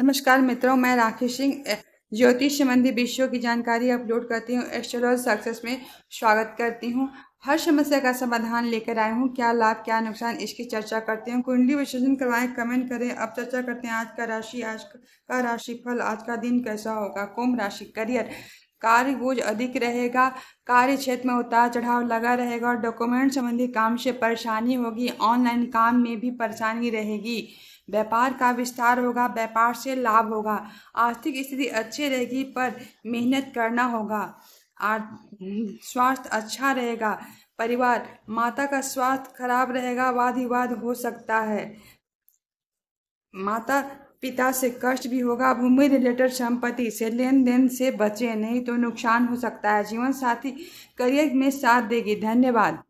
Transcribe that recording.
नमस्कार मित्रों मैं राकेश सिंह ज्योतिष संबंधी विषयों की जानकारी अपलोड करती हूँ एस्ट्रोलॉज सक्सेस में स्वागत करती हूँ हर समस्या का समाधान लेकर आई हूँ क्या लाभ क्या नुकसान इसकी चर्चा करते हैं कुंडली विसर्जन करवाएं कमेंट करें अब चर्चा करते हैं आज का राशि आज का राशि फल आज का दिन कैसा होगा कुंभ राशि करियर कार्य बोझ अधिक रहेगा कार्य क्षेत्र में उतार चढ़ाव लगा रहेगा और डॉक्यूमेंट संबंधी काम से परेशानी होगी ऑनलाइन काम में भी परेशानी रहेगी व्यापार का विस्तार होगा व्यापार से लाभ होगा आर्थिक स्थिति अच्छी रहेगी पर मेहनत करना होगा स्वास्थ्य अच्छा रहेगा परिवार माता का स्वास्थ्य खराब रहेगा वाद विवाद हो सकता है माता पिता से कष्ट भी होगा भूमि रिलेटेड संपत्ति से लेन देन से बचें नहीं तो नुकसान हो सकता है जीवन साथी करियर में साथ देगी धन्यवाद